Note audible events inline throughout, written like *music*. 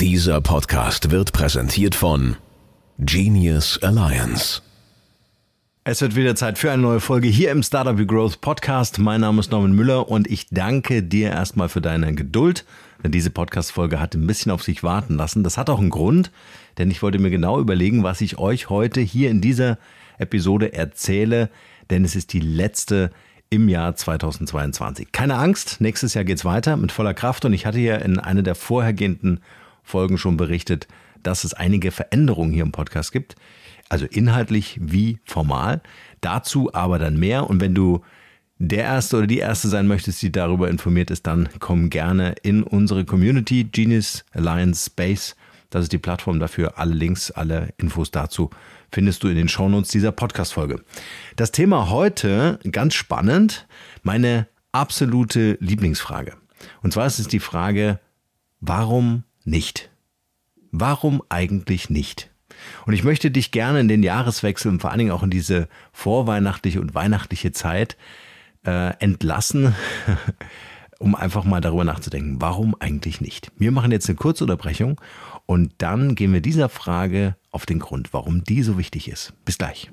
Dieser Podcast wird präsentiert von Genius Alliance. Es wird wieder Zeit für eine neue Folge hier im Startup Your Growth Podcast. Mein Name ist Norman Müller und ich danke dir erstmal für deine Geduld. Denn diese Podcast-Folge hat ein bisschen auf sich warten lassen. Das hat auch einen Grund, denn ich wollte mir genau überlegen, was ich euch heute hier in dieser Episode erzähle. Denn es ist die letzte im Jahr 2022. Keine Angst, nächstes Jahr geht es weiter mit voller Kraft und ich hatte ja in einer der vorhergehenden Folgen schon berichtet, dass es einige Veränderungen hier im Podcast gibt. Also inhaltlich wie formal. Dazu aber dann mehr. Und wenn du der Erste oder die Erste sein möchtest, die darüber informiert ist, dann komm gerne in unsere Community Genius Alliance Space. Das ist die Plattform dafür. Alle Links, alle Infos dazu findest du in den Shownotes dieser Podcast-Folge. Das Thema heute, ganz spannend, meine absolute Lieblingsfrage. Und zwar ist es die Frage, warum nicht? Warum eigentlich nicht? Und ich möchte dich gerne in den Jahreswechsel und vor allen Dingen auch in diese vorweihnachtliche und weihnachtliche Zeit äh, entlassen, *laughs* um einfach mal darüber nachzudenken, warum eigentlich nicht? Wir machen jetzt eine Kurzunterbrechung und dann gehen wir dieser Frage auf den Grund, warum die so wichtig ist. Bis gleich.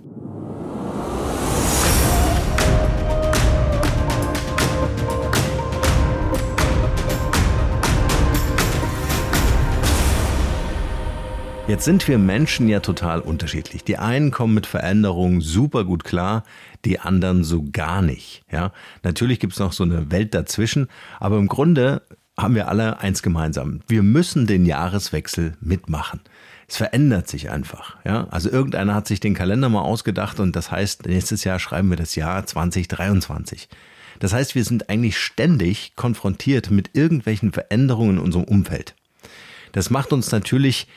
Jetzt sind wir Menschen ja total unterschiedlich. Die einen kommen mit Veränderungen super gut klar, die anderen so gar nicht. Ja? Natürlich gibt's noch so eine Welt dazwischen, aber im Grunde haben wir alle eins gemeinsam. Wir müssen den Jahreswechsel mitmachen. Es verändert sich einfach. Ja? Also irgendeiner hat sich den Kalender mal ausgedacht und das heißt, nächstes Jahr schreiben wir das Jahr 2023. Das heißt, wir sind eigentlich ständig konfrontiert mit irgendwelchen Veränderungen in unserem Umfeld. Das macht uns natürlich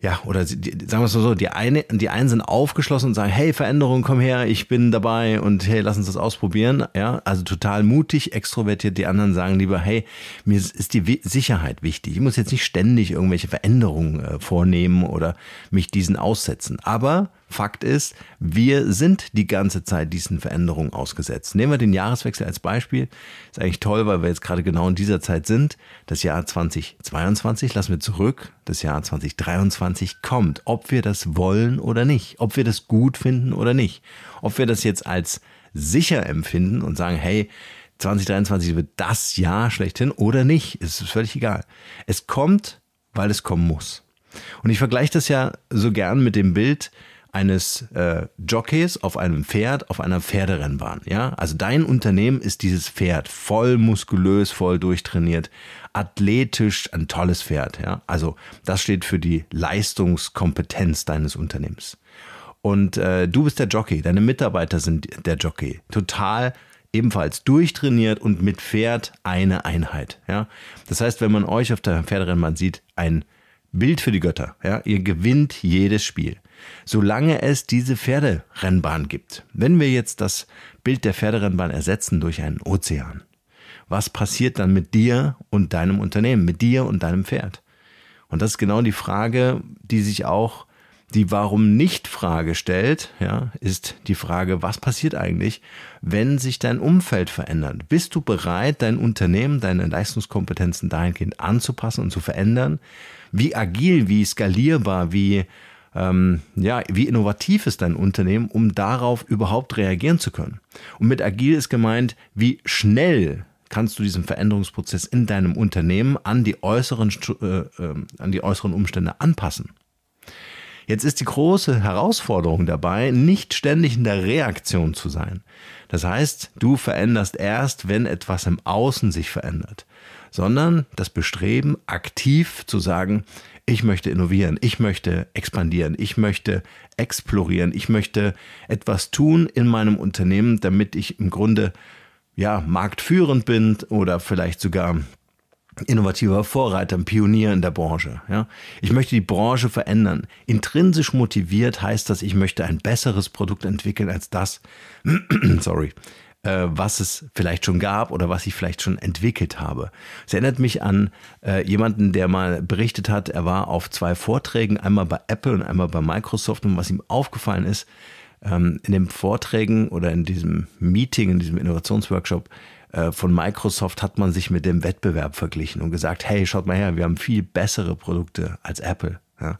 ja, oder sagen wir es mal so, die, eine, die einen sind aufgeschlossen und sagen, hey, Veränderung, komm her, ich bin dabei und hey, lass uns das ausprobieren. Ja, also total mutig, extrovertiert. Die anderen sagen lieber, hey, mir ist die Sicherheit wichtig. Ich muss jetzt nicht ständig irgendwelche Veränderungen äh, vornehmen oder mich diesen aussetzen. Aber Fakt ist, wir sind die ganze Zeit diesen Veränderungen ausgesetzt. Nehmen wir den Jahreswechsel als Beispiel. Ist eigentlich toll, weil wir jetzt gerade genau in dieser Zeit sind. Das Jahr 2022 lassen wir zurück. Das Jahr 2023 kommt, ob wir das wollen oder nicht, ob wir das gut finden oder nicht, ob wir das jetzt als sicher empfinden und sagen, hey, 2023 wird das Jahr schlechthin oder nicht, es ist völlig egal. Es kommt, weil es kommen muss. Und ich vergleiche das ja so gern mit dem Bild, eines äh, Jockeys auf einem Pferd auf einer Pferderennbahn. Ja? Also dein Unternehmen ist dieses Pferd, voll muskulös, voll durchtrainiert, athletisch, ein tolles Pferd. Ja? Also das steht für die Leistungskompetenz deines Unternehmens. Und äh, du bist der Jockey, deine Mitarbeiter sind der Jockey. Total ebenfalls durchtrainiert und mit Pferd eine Einheit. Ja? Das heißt, wenn man euch auf der Pferderennbahn sieht, ein Bild für die Götter. Ja? Ihr gewinnt jedes Spiel solange es diese Pferderennbahn gibt. Wenn wir jetzt das Bild der Pferderennbahn ersetzen durch einen Ozean, was passiert dann mit dir und deinem Unternehmen, mit dir und deinem Pferd? Und das ist genau die Frage, die sich auch die Warum nicht Frage stellt, ja, ist die Frage, was passiert eigentlich, wenn sich dein Umfeld verändert? Bist du bereit, dein Unternehmen, deine Leistungskompetenzen dahingehend anzupassen und zu verändern? Wie agil, wie skalierbar, wie ähm, ja, wie innovativ ist dein Unternehmen, um darauf überhaupt reagieren zu können. Und mit agil ist gemeint, wie schnell kannst du diesen Veränderungsprozess in deinem Unternehmen an die äußeren, äh, äh, an die äußeren Umstände anpassen. Jetzt ist die große Herausforderung dabei, nicht ständig in der Reaktion zu sein. Das heißt, du veränderst erst, wenn etwas im Außen sich verändert, sondern das Bestreben, aktiv zu sagen, ich möchte innovieren, ich möchte expandieren, ich möchte explorieren, ich möchte etwas tun in meinem Unternehmen, damit ich im Grunde ja marktführend bin oder vielleicht sogar innovativer Vorreiter, ein Pionier in der Branche. Ja? Ich möchte die Branche verändern. Intrinsisch motiviert heißt das, ich möchte ein besseres Produkt entwickeln als das, *clears throat* sorry, äh, was es vielleicht schon gab oder was ich vielleicht schon entwickelt habe. Es erinnert mich an äh, jemanden, der mal berichtet hat, er war auf zwei Vorträgen, einmal bei Apple und einmal bei Microsoft und was ihm aufgefallen ist, ähm, in den Vorträgen oder in diesem Meeting, in diesem Innovationsworkshop, äh, von Microsoft hat man sich mit dem Wettbewerb verglichen und gesagt, hey, schaut mal her, wir haben viel bessere Produkte als Apple. Ja.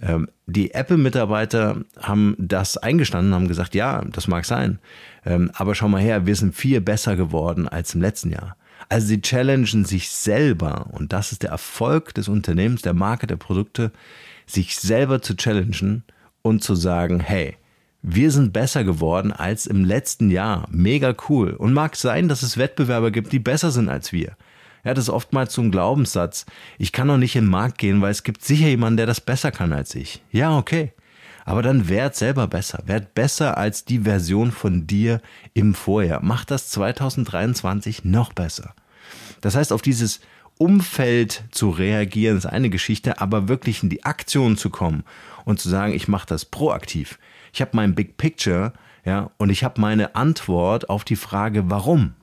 Ähm, die Apple-Mitarbeiter haben das eingestanden, haben gesagt, ja, das mag sein. Ähm, aber schau mal her, wir sind viel besser geworden als im letzten Jahr. Also sie challengen sich selber und das ist der Erfolg des Unternehmens, der Marke, der Produkte, sich selber zu challengen und zu sagen, hey, wir sind besser geworden als im letzten Jahr. Mega cool. Und mag sein, dass es Wettbewerber gibt, die besser sind als wir. Ja, das ist oftmals so ein Glaubenssatz. Ich kann doch nicht in den Markt gehen, weil es gibt sicher jemanden, der das besser kann als ich. Ja, okay. Aber dann werd selber besser. Werd besser als die Version von dir im Vorjahr. Mach das 2023 noch besser. Das heißt, auf dieses Umfeld zu reagieren ist eine Geschichte, aber wirklich in die Aktion zu kommen und zu sagen, ich mache das proaktiv. Ich habe mein Big Picture, ja, und ich habe meine Antwort auf die Frage, warum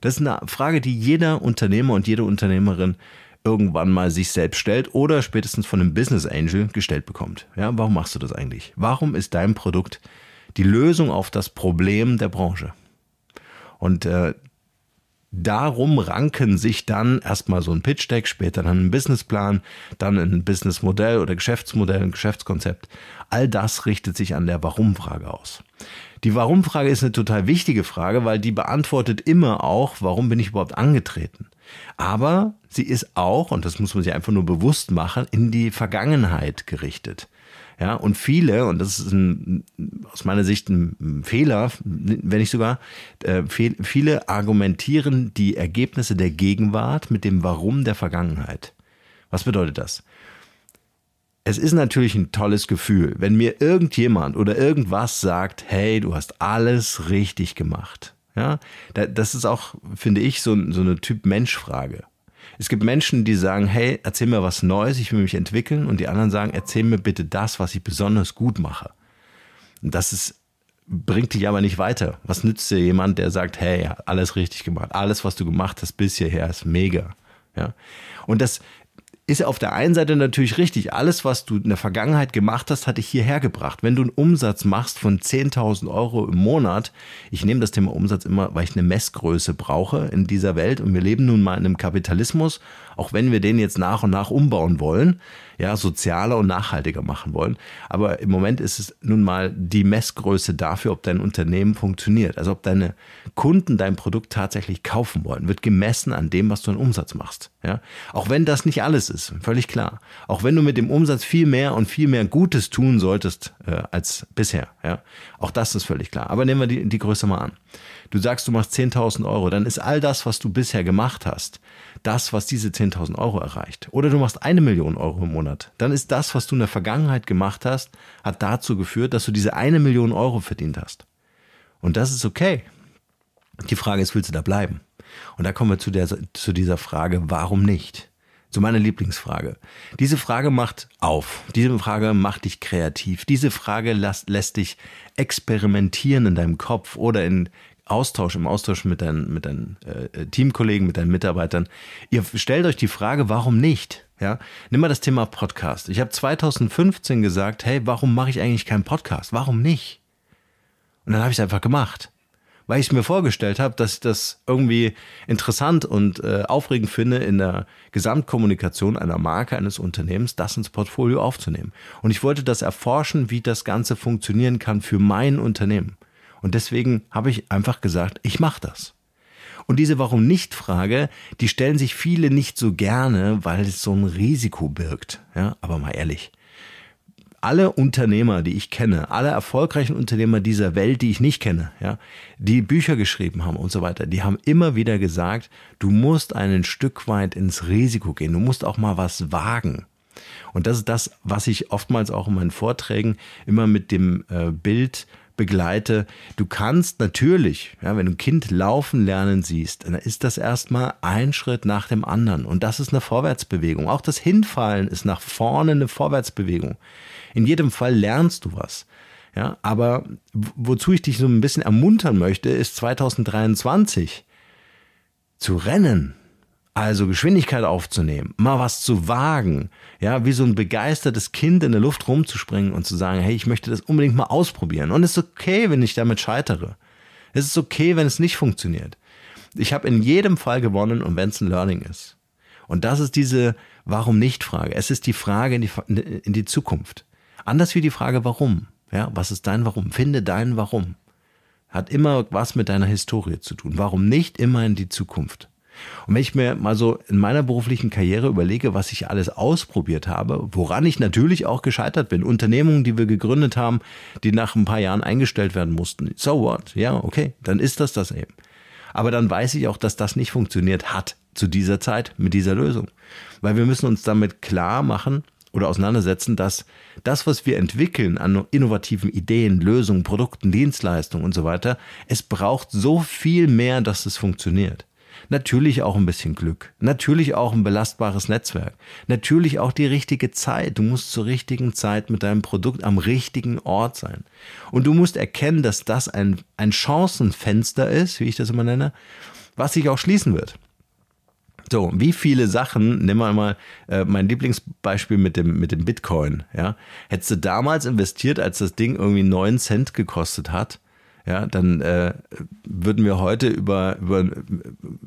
das ist eine Frage, die jeder Unternehmer und jede Unternehmerin irgendwann mal sich selbst stellt oder spätestens von einem Business Angel gestellt bekommt. Ja, warum machst du das eigentlich? Warum ist dein Produkt die Lösung auf das Problem der Branche? Und äh, darum ranken sich dann erstmal so ein Pitch Deck, später dann ein Businessplan, dann ein Businessmodell oder Geschäftsmodell, ein Geschäftskonzept. All das richtet sich an der Warum-Frage aus. Die Warum-Frage ist eine total wichtige Frage, weil die beantwortet immer auch, warum bin ich überhaupt angetreten. Aber sie ist auch, und das muss man sich einfach nur bewusst machen, in die Vergangenheit gerichtet. Ja, und viele, und das ist ein, aus meiner Sicht ein Fehler, wenn nicht sogar, äh, viele argumentieren die Ergebnisse der Gegenwart mit dem Warum der Vergangenheit. Was bedeutet das? Es ist natürlich ein tolles Gefühl, wenn mir irgendjemand oder irgendwas sagt, hey, du hast alles richtig gemacht. Ja, das ist auch, finde ich, so, so eine Typ-Mensch-Frage. Es gibt Menschen, die sagen, hey, erzähl mir was Neues, ich will mich entwickeln. Und die anderen sagen, erzähl mir bitte das, was ich besonders gut mache. Und das ist, bringt dich aber nicht weiter. Was nützt dir jemand, der sagt, hey, alles richtig gemacht. Alles, was du gemacht hast bis hierher, ist mega. Ja? Und das ist auf der einen Seite natürlich richtig. Alles, was du in der Vergangenheit gemacht hast, hat dich hierher gebracht. Wenn du einen Umsatz machst von 10.000 Euro im Monat, ich nehme das Thema Umsatz immer, weil ich eine Messgröße brauche in dieser Welt und wir leben nun mal in einem Kapitalismus, auch wenn wir den jetzt nach und nach umbauen wollen, ja, sozialer und nachhaltiger machen wollen. Aber im Moment ist es nun mal die Messgröße dafür, ob dein Unternehmen funktioniert. Also ob deine Kunden dein Produkt tatsächlich kaufen wollen, wird gemessen an dem, was du an Umsatz machst. Ja? Auch wenn das nicht alles ist, völlig klar. Auch wenn du mit dem Umsatz viel mehr und viel mehr Gutes tun solltest äh, als bisher. Ja? Auch das ist völlig klar. Aber nehmen wir die, die Größe mal an. Du sagst, du machst 10.000 Euro, dann ist all das, was du bisher gemacht hast, das, was diese 10.000 Euro erreicht. Oder du machst eine Million Euro im Monat, dann ist das, was du in der Vergangenheit gemacht hast, hat dazu geführt, dass du diese eine Million Euro verdient hast. Und das ist okay. Die Frage ist, willst du da bleiben? Und da kommen wir zu, der, zu dieser Frage, warum nicht? Zu meiner Lieblingsfrage. Diese Frage macht auf. Diese Frage macht dich kreativ. Diese Frage lässt, lässt dich experimentieren in deinem Kopf oder in Austausch, im Austausch mit deinen, mit deinen äh, äh Teamkollegen, mit deinen Mitarbeitern. Ihr stellt euch die Frage, warum nicht? Ja, nimm mal das Thema Podcast. Ich habe 2015 gesagt, hey, warum mache ich eigentlich keinen Podcast? Warum nicht? Und dann habe ich es einfach gemacht weil ich mir vorgestellt habe, dass ich das irgendwie interessant und äh, aufregend finde, in der Gesamtkommunikation einer Marke, eines Unternehmens, das ins Portfolio aufzunehmen. Und ich wollte das erforschen, wie das Ganze funktionieren kann für mein Unternehmen. Und deswegen habe ich einfach gesagt, ich mache das. Und diese Warum nicht Frage, die stellen sich viele nicht so gerne, weil es so ein Risiko birgt. Ja, aber mal ehrlich, alle Unternehmer, die ich kenne, alle erfolgreichen Unternehmer dieser Welt, die ich nicht kenne, ja, die Bücher geschrieben haben und so weiter, die haben immer wieder gesagt, du musst ein Stück weit ins Risiko gehen, du musst auch mal was wagen. Und das ist das, was ich oftmals auch in meinen Vorträgen immer mit dem äh, Bild begleite. Du kannst natürlich, ja, wenn du ein Kind laufen lernen siehst, dann ist das erstmal ein Schritt nach dem anderen. Und das ist eine Vorwärtsbewegung. Auch das Hinfallen ist nach vorne eine Vorwärtsbewegung. In jedem Fall lernst du was. Ja, aber wozu ich dich so ein bisschen ermuntern möchte, ist 2023 zu rennen, also Geschwindigkeit aufzunehmen, mal was zu wagen, ja, wie so ein begeistertes Kind in der Luft rumzuspringen und zu sagen, hey, ich möchte das unbedingt mal ausprobieren. Und es ist okay, wenn ich damit scheitere. Es ist okay, wenn es nicht funktioniert. Ich habe in jedem Fall gewonnen und wenn es ein Learning ist. Und das ist diese Warum nicht Frage. Es ist die Frage in die, in die Zukunft. Anders wie die Frage Warum. Ja, was ist dein Warum? Finde dein Warum. Hat immer was mit deiner Historie zu tun. Warum nicht immer in die Zukunft? Und wenn ich mir mal so in meiner beruflichen Karriere überlege, was ich alles ausprobiert habe, woran ich natürlich auch gescheitert bin, Unternehmungen, die wir gegründet haben, die nach ein paar Jahren eingestellt werden mussten. So what? Ja, okay, dann ist das das eben. Aber dann weiß ich auch, dass das nicht funktioniert hat zu dieser Zeit mit dieser Lösung. Weil wir müssen uns damit klar machen oder auseinandersetzen, dass das, was wir entwickeln an innovativen Ideen, Lösungen, Produkten, Dienstleistungen und so weiter, es braucht so viel mehr, dass es funktioniert. Natürlich auch ein bisschen Glück. Natürlich auch ein belastbares Netzwerk. Natürlich auch die richtige Zeit. Du musst zur richtigen Zeit mit deinem Produkt am richtigen Ort sein. Und du musst erkennen, dass das ein, ein Chancenfenster ist, wie ich das immer nenne, was sich auch schließen wird. So, wie viele Sachen, nimm mal äh, mein Lieblingsbeispiel mit dem, mit dem Bitcoin, ja. Hättest du damals investiert, als das Ding irgendwie 9 Cent gekostet hat, ja, dann äh, würden wir heute über, über,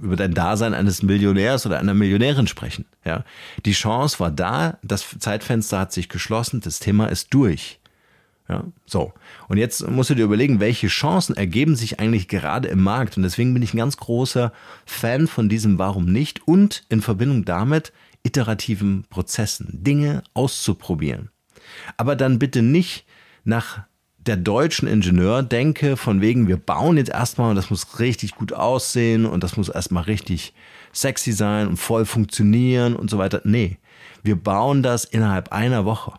über dein Dasein eines Millionärs oder einer Millionärin sprechen. Ja. Die Chance war da, das Zeitfenster hat sich geschlossen, das Thema ist durch. Ja, so. Und jetzt musst du dir überlegen, welche Chancen ergeben sich eigentlich gerade im Markt. Und deswegen bin ich ein ganz großer Fan von diesem Warum nicht und in Verbindung damit iterativen Prozessen, Dinge auszuprobieren. Aber dann bitte nicht nach der deutschen denke, von wegen, wir bauen jetzt erstmal und das muss richtig gut aussehen und das muss erstmal richtig sexy sein und voll funktionieren und so weiter. Nee, wir bauen das innerhalb einer Woche.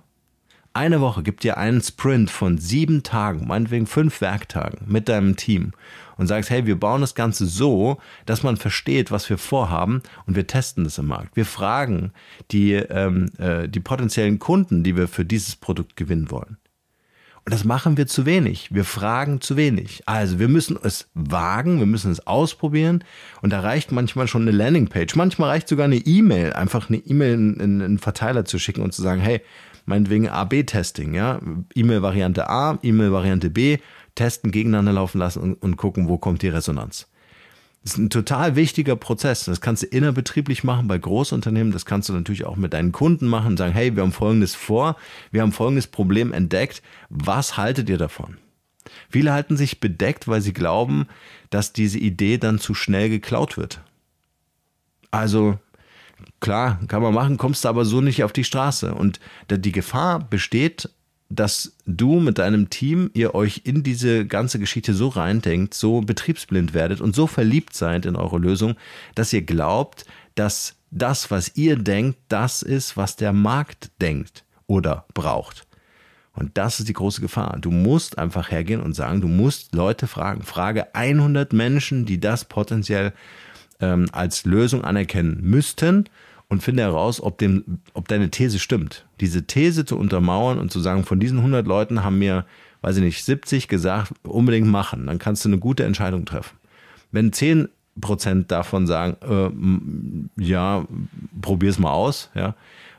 Eine Woche gibt dir einen Sprint von sieben Tagen, meinetwegen fünf Werktagen mit deinem Team und sagst, hey, wir bauen das Ganze so, dass man versteht, was wir vorhaben und wir testen das im Markt. Wir fragen die, ähm, äh, die potenziellen Kunden, die wir für dieses Produkt gewinnen wollen. Und das machen wir zu wenig. Wir fragen zu wenig. Also wir müssen es wagen, wir müssen es ausprobieren. Und da reicht manchmal schon eine Landingpage. Manchmal reicht sogar eine E-Mail, einfach eine E-Mail in, in einen Verteiler zu schicken und zu sagen, hey, meinetwegen A-B-Testing, ja. E-Mail-Variante A, E-Mail-Variante B, testen, gegeneinander laufen lassen und, und gucken, wo kommt die Resonanz. Das ist ein total wichtiger Prozess. Das kannst du innerbetrieblich machen bei Großunternehmen. Das kannst du natürlich auch mit deinen Kunden machen und sagen, hey, wir haben Folgendes vor, wir haben Folgendes Problem entdeckt. Was haltet ihr davon? Viele halten sich bedeckt, weil sie glauben, dass diese Idee dann zu schnell geklaut wird. Also klar, kann man machen, kommst du aber so nicht auf die Straße. Und die Gefahr besteht dass du mit deinem Team ihr euch in diese ganze Geschichte so reindenkt, so betriebsblind werdet und so verliebt seid in eure Lösung, dass ihr glaubt, dass das, was ihr denkt, das ist, was der Markt denkt oder braucht. Und das ist die große Gefahr. Du musst einfach hergehen und sagen, du musst Leute fragen. Frage 100 Menschen, die das potenziell ähm, als Lösung anerkennen müssten und finde heraus, ob, dem, ob deine These stimmt. Diese These zu untermauern und zu sagen, von diesen 100 Leuten haben mir, weiß ich nicht, 70 gesagt, unbedingt machen, dann kannst du eine gute Entscheidung treffen. Wenn 10 Prozent davon sagen, äh, ja, probier's mal aus, ja,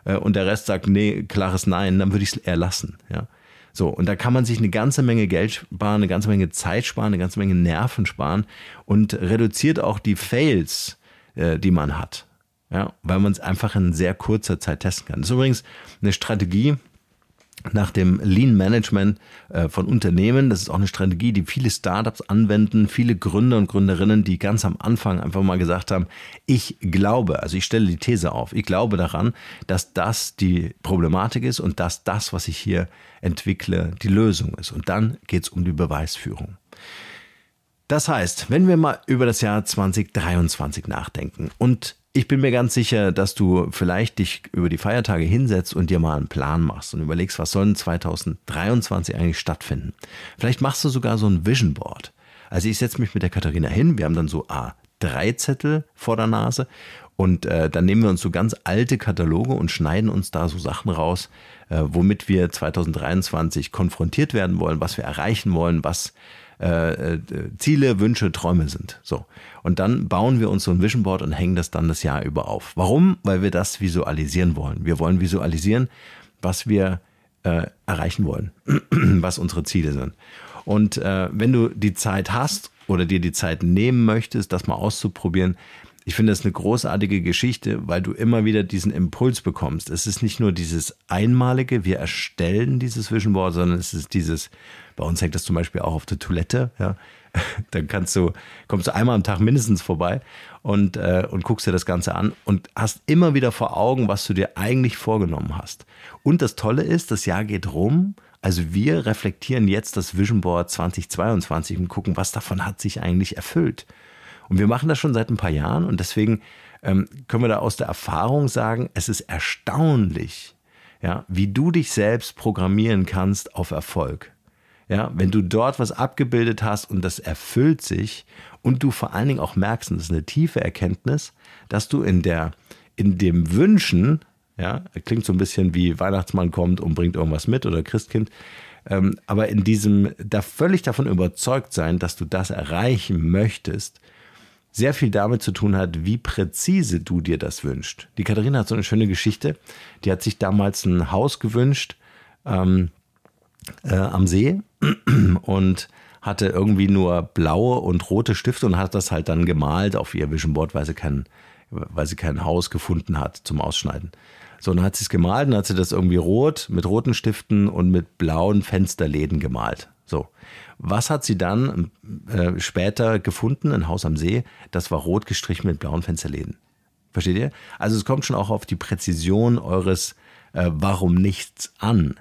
äh, und der Rest sagt, nee, klares Nein, dann würde ich es eher ja. So, und da kann man sich eine ganze Menge Geld sparen, eine ganze Menge Zeit sparen, eine ganze Menge Nerven sparen und reduziert auch die Fails, äh, die man hat. Ja, weil man es einfach in sehr kurzer Zeit testen kann. Das ist übrigens eine Strategie nach dem Lean Management äh, von Unternehmen. Das ist auch eine Strategie, die viele Startups anwenden, viele Gründer und Gründerinnen, die ganz am Anfang einfach mal gesagt haben, ich glaube, also ich stelle die These auf, ich glaube daran, dass das die Problematik ist und dass das, was ich hier entwickle, die Lösung ist. Und dann geht es um die Beweisführung. Das heißt, wenn wir mal über das Jahr 2023 nachdenken und ich bin mir ganz sicher, dass du vielleicht dich über die Feiertage hinsetzt und dir mal einen Plan machst und überlegst, was soll 2023 eigentlich stattfinden. Vielleicht machst du sogar so ein Vision Board. Also ich setze mich mit der Katharina hin, wir haben dann so A3 Zettel vor der Nase und äh, dann nehmen wir uns so ganz alte Kataloge und schneiden uns da so Sachen raus, äh, womit wir 2023 konfrontiert werden wollen, was wir erreichen wollen, was äh, äh, Ziele, Wünsche, Träume sind. So. Und dann bauen wir uns so ein Vision Board und hängen das dann das Jahr über auf. Warum? Weil wir das visualisieren wollen. Wir wollen visualisieren, was wir äh, erreichen wollen, *clears throat* was unsere Ziele sind. Und äh, wenn du die Zeit hast oder dir die Zeit nehmen möchtest, das mal auszuprobieren, ich finde das eine großartige Geschichte, weil du immer wieder diesen Impuls bekommst. Es ist nicht nur dieses einmalige, wir erstellen dieses Vision Board, sondern es ist dieses, bei uns hängt das zum Beispiel auch auf der Toilette, ja. *laughs* Dann kannst du, kommst du einmal am Tag mindestens vorbei und, äh, und guckst dir das Ganze an und hast immer wieder vor Augen, was du dir eigentlich vorgenommen hast. Und das Tolle ist, das Jahr geht rum. Also wir reflektieren jetzt das Vision Board 2022 und gucken, was davon hat sich eigentlich erfüllt. Und wir machen das schon seit ein paar Jahren und deswegen ähm, können wir da aus der Erfahrung sagen, es ist erstaunlich, ja, wie du dich selbst programmieren kannst auf Erfolg. Ja, wenn du dort was abgebildet hast und das erfüllt sich und du vor allen Dingen auch merkst, und das ist eine tiefe Erkenntnis, dass du in der, in dem Wünschen, ja, klingt so ein bisschen wie Weihnachtsmann kommt und bringt irgendwas mit oder Christkind, ähm, aber in diesem, da völlig davon überzeugt sein, dass du das erreichen möchtest, sehr viel damit zu tun hat, wie präzise du dir das wünschst. Die Katharina hat so eine schöne Geschichte. Die hat sich damals ein Haus gewünscht ähm, äh, am See *clears throat* und hatte irgendwie nur blaue und rote Stifte und hat das halt dann gemalt auf ihr Vision Board, weil sie kein, weil sie kein Haus gefunden hat zum Ausschneiden. So, dann hat sie es gemalt und hat sie das irgendwie rot mit roten Stiften und mit blauen Fensterläden gemalt. So. Was hat sie dann äh, später gefunden? Ein Haus am See, das war rot gestrichen mit blauen Fensterläden. Versteht ihr? Also es kommt schon auch auf die Präzision eures äh, Warum nichts an.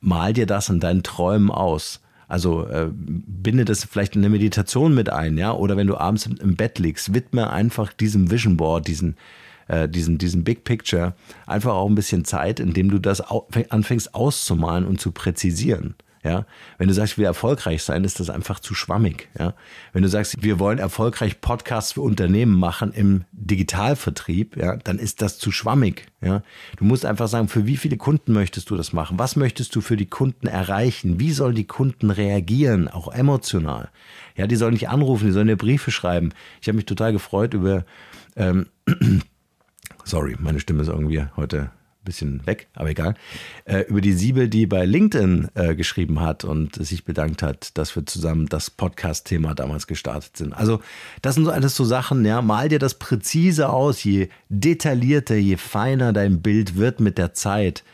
Mal dir das in deinen Träumen aus. Also äh, binde das vielleicht in eine Meditation mit ein, ja? Oder wenn du abends im Bett liegst, widme einfach diesem Vision Board, diesen, äh, diesen, diesen Big Picture, einfach auch ein bisschen Zeit, indem du das anfängst auszumalen und zu präzisieren. Ja? Wenn du sagst, ich will erfolgreich sein, ist das einfach zu schwammig. Ja? Wenn du sagst, wir wollen erfolgreich Podcasts für Unternehmen machen im Digitalvertrieb, ja, dann ist das zu schwammig. Ja? Du musst einfach sagen, für wie viele Kunden möchtest du das machen? Was möchtest du für die Kunden erreichen? Wie sollen die Kunden reagieren, auch emotional? Ja, die sollen nicht anrufen, die sollen dir Briefe schreiben. Ich habe mich total gefreut über... Ähm, *clears throat* Sorry, meine Stimme ist irgendwie heute bisschen weg, aber egal, äh, über die Siebel, die bei LinkedIn äh, geschrieben hat und sich bedankt hat, dass wir zusammen das Podcast-Thema damals gestartet sind. Also das sind so alles so Sachen, ja, mal dir das präzise aus, je detaillierter, je feiner dein Bild wird mit der Zeit,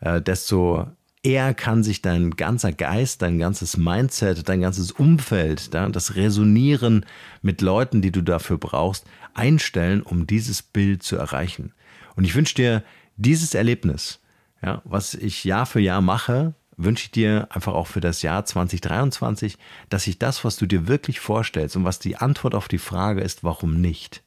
äh, desto eher kann sich dein ganzer Geist, dein ganzes Mindset, dein ganzes Umfeld, ja, das Resonieren mit Leuten, die du dafür brauchst, einstellen, um dieses Bild zu erreichen. Und ich wünsche dir dieses Erlebnis, ja, was ich Jahr für Jahr mache, wünsche ich dir einfach auch für das Jahr 2023, dass sich das, was du dir wirklich vorstellst und was die Antwort auf die Frage ist, warum nicht,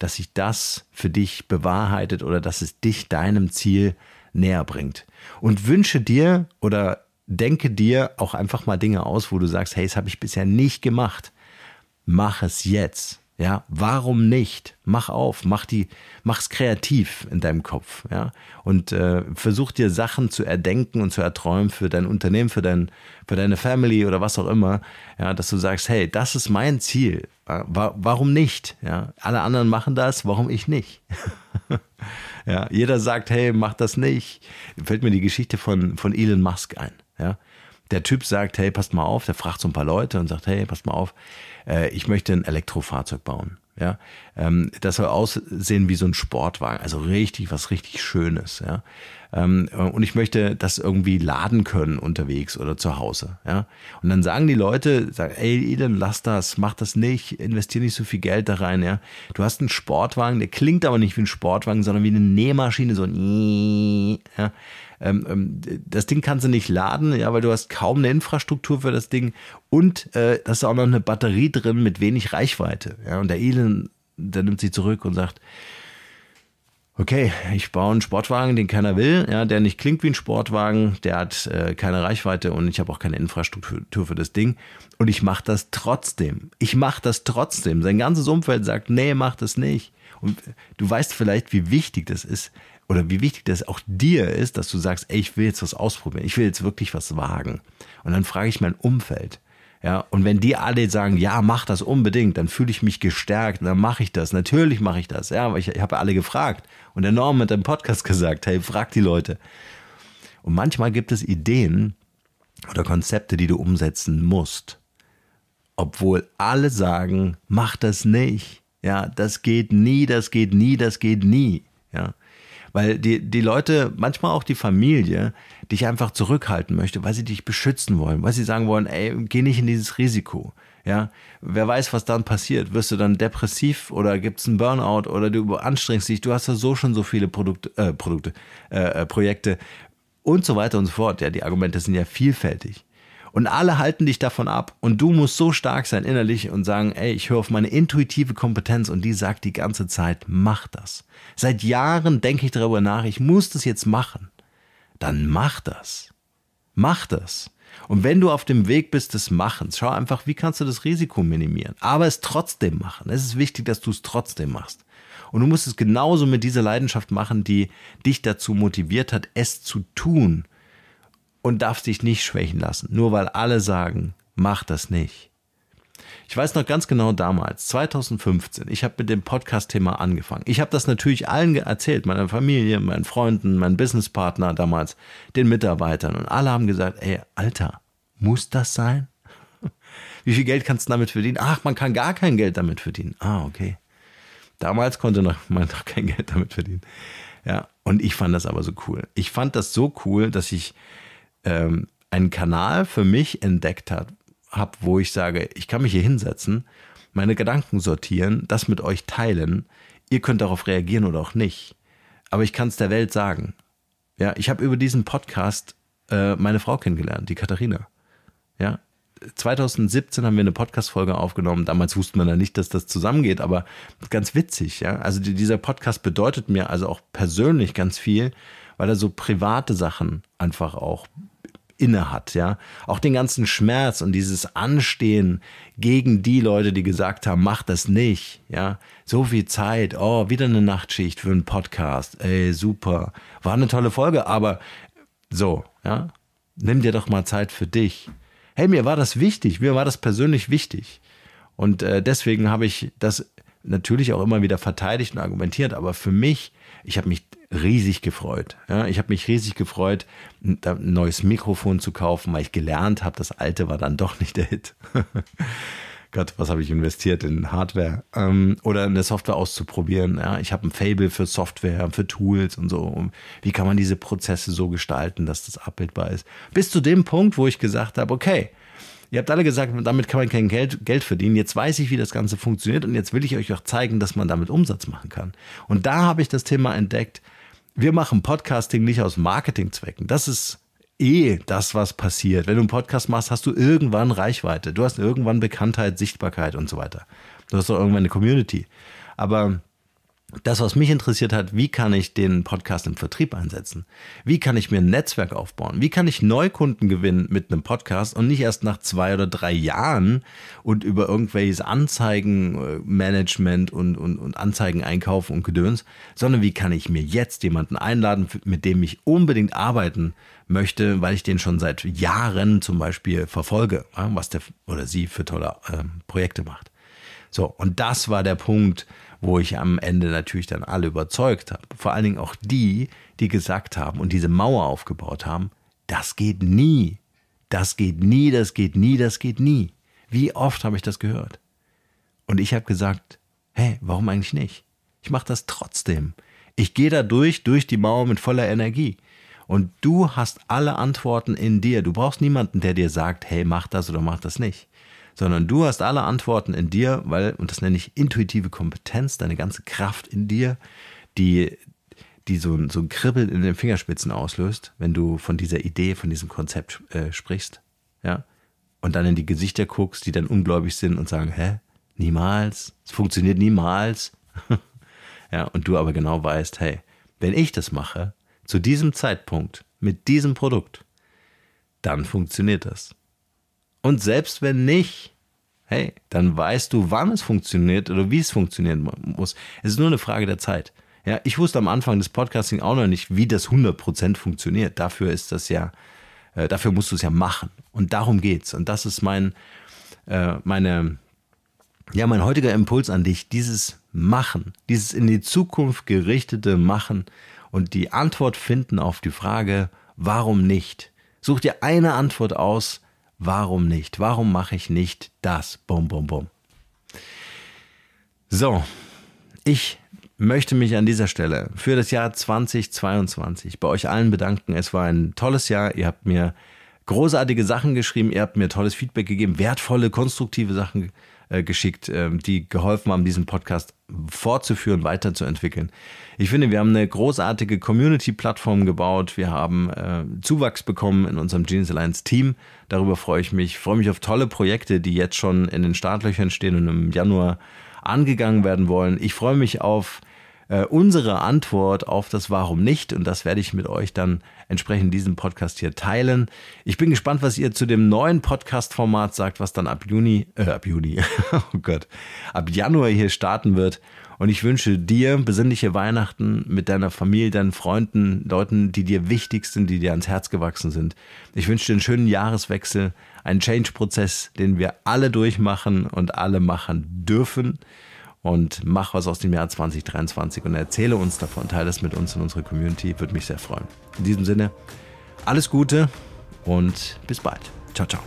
dass sich das für dich bewahrheitet oder dass es dich deinem Ziel näher bringt. Und wünsche dir oder denke dir auch einfach mal Dinge aus, wo du sagst, hey, das habe ich bisher nicht gemacht. Mach es jetzt. Ja, warum nicht? Mach auf, mach die, mach's kreativ in deinem Kopf, ja. Und äh, versuch dir Sachen zu erdenken und zu erträumen für dein Unternehmen, für dein, für deine Family oder was auch immer, ja, dass du sagst, hey, das ist mein Ziel. warum nicht? Ja, alle anderen machen das, warum ich nicht? *laughs* ja, jeder sagt, hey, mach das nicht. Fällt mir die Geschichte von, von Elon Musk ein. Ja, der Typ sagt, hey, passt mal auf, der fragt so ein paar Leute und sagt, hey, passt mal auf, äh, ich möchte ein Elektrofahrzeug bauen. Ja, ähm, das soll aussehen wie so ein Sportwagen, also richtig was richtig Schönes. Ja, ähm, und ich möchte das irgendwie laden können unterwegs oder zu Hause. Ja? Und dann sagen die Leute, sagen, ey Elon, lass das, mach das nicht, investiere nicht so viel Geld da rein. Ja? Du hast einen Sportwagen, der klingt aber nicht wie ein Sportwagen, sondern wie eine Nähmaschine, so ein *laughs* ja? Ähm, ähm, das Ding kannst du nicht laden, ja, weil du hast kaum eine Infrastruktur für das Ding und äh, da ist auch noch eine Batterie drin mit wenig Reichweite. Ja, und der Elon, der nimmt sie zurück und sagt, okay, ich baue einen Sportwagen, den keiner will, ja, der nicht klingt wie ein Sportwagen, der hat äh, keine Reichweite und ich habe auch keine Infrastruktur für das Ding. Und ich mache das trotzdem. Ich mache das trotzdem. Sein ganzes Umfeld sagt, nee, mach das nicht. Und du weißt vielleicht, wie wichtig das ist oder wie wichtig das auch dir ist, dass du sagst, ey, ich will jetzt was ausprobieren, ich will jetzt wirklich was wagen. Und dann frage ich mein Umfeld. Ja, und wenn die alle sagen, ja, mach das unbedingt, dann fühle ich mich gestärkt, dann mache ich das. Natürlich mache ich das. Ja, aber ich, ich habe alle gefragt. Und der Norm hat im Podcast *laughs* gesagt, hey, frag die Leute. Und manchmal gibt es Ideen oder Konzepte, die du umsetzen musst. Obwohl alle sagen, mach das nicht. Ja, das geht nie, das geht nie, das geht nie weil die, die Leute, manchmal auch die Familie, dich einfach zurückhalten möchte, weil sie dich beschützen wollen, weil sie sagen wollen, ey, geh nicht in dieses Risiko. Ja, wer weiß, was dann passiert? Wirst du dann depressiv oder gibt's einen Burnout oder du anstrengst dich? Du hast ja so schon so viele äh, Produkte, äh, Produkte, äh, Projekte und so weiter und so fort. Ja, die Argumente sind ja vielfältig. Und alle halten dich davon ab. Und du musst so stark sein innerlich und sagen, ey, ich höre auf meine intuitive Kompetenz und die sagt die ganze Zeit, mach das. Seit Jahren denke ich darüber nach, ich muss das jetzt machen. Dann mach das. Mach das. Und wenn du auf dem Weg bist des Machens, schau einfach, wie kannst du das Risiko minimieren. Aber es trotzdem machen. Es ist wichtig, dass du es trotzdem machst. Und du musst es genauso mit dieser Leidenschaft machen, die dich dazu motiviert hat, es zu tun und darfst dich nicht schwächen lassen, nur weil alle sagen, mach das nicht. Ich weiß noch ganz genau damals, 2015, ich habe mit dem Podcast-Thema angefangen. Ich habe das natürlich allen erzählt, meiner Familie, meinen Freunden, meinen Businesspartner damals, den Mitarbeitern. Und alle haben gesagt, ey, Alter, muss das sein? *laughs* Wie viel Geld kannst du damit verdienen? Ach, man kann gar kein Geld damit verdienen. Ah, okay. Damals konnte *laughs* man noch kein Geld damit verdienen. Ja, und ich fand das aber so cool. Ich fand das so cool, dass ich ähm, einen Kanal für mich entdeckt habe, hab, wo ich sage, ich kann mich hier hinsetzen, meine Gedanken sortieren, das mit euch teilen. Ihr könnt darauf reagieren oder auch nicht. Aber ich kann es der Welt sagen. Ja, ich habe über diesen Podcast äh, meine Frau kennengelernt, die Katharina. Ja, 2017 haben wir eine Podcast-Folge aufgenommen. Damals wusste man ja nicht, dass das zusammengeht, aber ganz witzig, ja. Also die, dieser Podcast bedeutet mir also auch persönlich ganz viel, weil er so private Sachen einfach auch inne hat, ja. Auch den ganzen Schmerz und dieses Anstehen gegen die Leute, die gesagt haben, mach das nicht, ja. So viel Zeit, oh, wieder eine Nachtschicht für einen Podcast, ey, super. War eine tolle Folge, aber so, ja. Nimm dir doch mal Zeit für dich. Hey, mir war das wichtig, mir war das persönlich wichtig. Und äh, deswegen habe ich das natürlich auch immer wieder verteidigt und argumentiert, aber für mich, ich habe mich riesig gefreut. Ja, ich habe mich riesig gefreut, ein neues Mikrofon zu kaufen, weil ich gelernt habe, das alte war dann doch nicht der Hit. *laughs* Gott, was habe ich investiert in Hardware? Ähm, oder eine Software auszuprobieren. Ja, ich habe ein Fable für Software, für Tools und so. Wie kann man diese Prozesse so gestalten, dass das abbildbar ist? Bis zu dem Punkt, wo ich gesagt habe, okay, ihr habt alle gesagt, damit kann man kein Geld, Geld verdienen. Jetzt weiß ich, wie das Ganze funktioniert und jetzt will ich euch auch zeigen, dass man damit Umsatz machen kann. Und da habe ich das Thema entdeckt, wir machen Podcasting nicht aus Marketingzwecken. Das ist eh das, was passiert. Wenn du einen Podcast machst, hast du irgendwann Reichweite. Du hast irgendwann Bekanntheit, Sichtbarkeit und so weiter. Du hast doch irgendwann eine Community. Aber das, was mich interessiert hat, wie kann ich den Podcast im Vertrieb einsetzen? Wie kann ich mir ein Netzwerk aufbauen? Wie kann ich Neukunden gewinnen mit einem Podcast und nicht erst nach zwei oder drei Jahren und über irgendwelches Anzeigenmanagement äh, und, und, und Anzeigen einkaufen und Gedöns, sondern wie kann ich mir jetzt jemanden einladen, mit dem ich unbedingt arbeiten möchte, weil ich den schon seit Jahren zum Beispiel verfolge, was der oder sie für tolle äh, Projekte macht. So, und das war der Punkt, wo ich am Ende natürlich dann alle überzeugt habe. Vor allen Dingen auch die, die gesagt haben und diese Mauer aufgebaut haben, das geht nie, das geht nie, das geht nie, das geht nie. Wie oft habe ich das gehört? Und ich habe gesagt, hey, warum eigentlich nicht? Ich mache das trotzdem. Ich gehe da durch, durch die Mauer mit voller Energie. Und du hast alle Antworten in dir. Du brauchst niemanden, der dir sagt, hey, mach das oder mach das nicht sondern du hast alle Antworten in dir, weil, und das nenne ich intuitive Kompetenz, deine ganze Kraft in dir, die, die so, so ein Kribbeln in den Fingerspitzen auslöst, wenn du von dieser Idee, von diesem Konzept äh, sprichst, ja, und dann in die Gesichter guckst, die dann ungläubig sind und sagen, hä, niemals, es funktioniert niemals, *laughs* ja, und du aber genau weißt, hey, wenn ich das mache, zu diesem Zeitpunkt, mit diesem Produkt, dann funktioniert das. Und selbst wenn nicht, hey, dann weißt du, wann es funktioniert oder wie es funktionieren muss. Es ist nur eine Frage der Zeit. Ja, ich wusste am Anfang des Podcasting auch noch nicht, wie das 100% funktioniert. Dafür ist das ja, äh, dafür musst du es ja machen. Und darum geht's. Und das ist mein, äh, meine, ja, mein heutiger Impuls an dich. Dieses Machen, dieses in die Zukunft gerichtete Machen und die Antwort finden auf die Frage, warum nicht? Such dir eine Antwort aus, Warum nicht? Warum mache ich nicht das? Bum, bum, bum. So, ich möchte mich an dieser Stelle für das Jahr 2022 bei euch allen bedanken. Es war ein tolles Jahr. Ihr habt mir großartige Sachen geschrieben, ihr habt mir tolles Feedback gegeben, wertvolle, konstruktive Sachen äh, geschickt, ähm, die geholfen haben, diesen Podcast fortzuführen, weiterzuentwickeln. Ich finde, wir haben eine großartige Community-Plattform gebaut. Wir haben äh, Zuwachs bekommen in unserem Genius Alliance Team. Darüber freue ich mich. Ich freue mich auf tolle Projekte, die jetzt schon in den Startlöchern stehen und im Januar angegangen werden wollen. Ich freue mich auf äh, unsere Antwort auf das Warum nicht. Und das werde ich mit euch dann entsprechend diesem Podcast hier teilen. Ich bin gespannt, was ihr zu dem neuen Podcast-Format sagt, was dann ab Juni, äh, ab Juni, *laughs* oh Gott, ab Januar hier starten wird. Und ich wünsche dir besinnliche Weihnachten mit deiner Familie, deinen Freunden, Leuten, die dir wichtig sind, die dir ans Herz gewachsen sind. Ich wünsche dir einen schönen Jahreswechsel, einen Change-Prozess, den wir alle durchmachen und alle machen dürfen und mach was aus dem Jahr 2023 und erzähle uns davon, teile es mit uns in unserer Community, würde mich sehr freuen. In diesem Sinne, alles Gute und bis bald. Ciao, ciao.